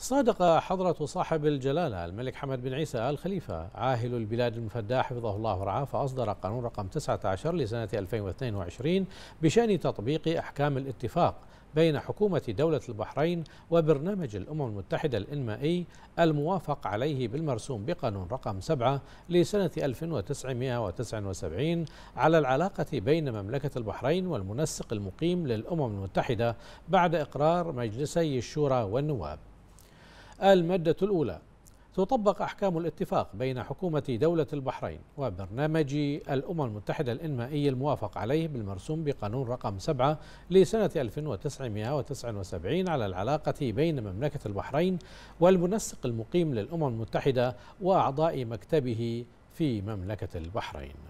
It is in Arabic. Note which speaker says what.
Speaker 1: صادق حضرة صاحب الجلالة الملك حمد بن عيسى آل خليفة عاهل البلاد المفدى حفظه الله ورعاه فأصدر قانون رقم 19 لسنة 2022 بشأن تطبيق أحكام الاتفاق بين حكومة دولة البحرين وبرنامج الأمم المتحدة الإنمائي الموافق عليه بالمرسوم بقانون رقم 7 لسنة 1979 على العلاقة بين مملكة البحرين والمنسق المقيم للأمم المتحدة بعد إقرار مجلسي الشورى والنواب المادة الأولى تطبق أحكام الاتفاق بين حكومة دولة البحرين وبرنامج الأمم المتحدة الإنمائي الموافق عليه بالمرسوم بقانون رقم 7 لسنة 1979 على العلاقة بين مملكة البحرين والمنسق المقيم للأمم المتحدة وأعضاء مكتبه في مملكة البحرين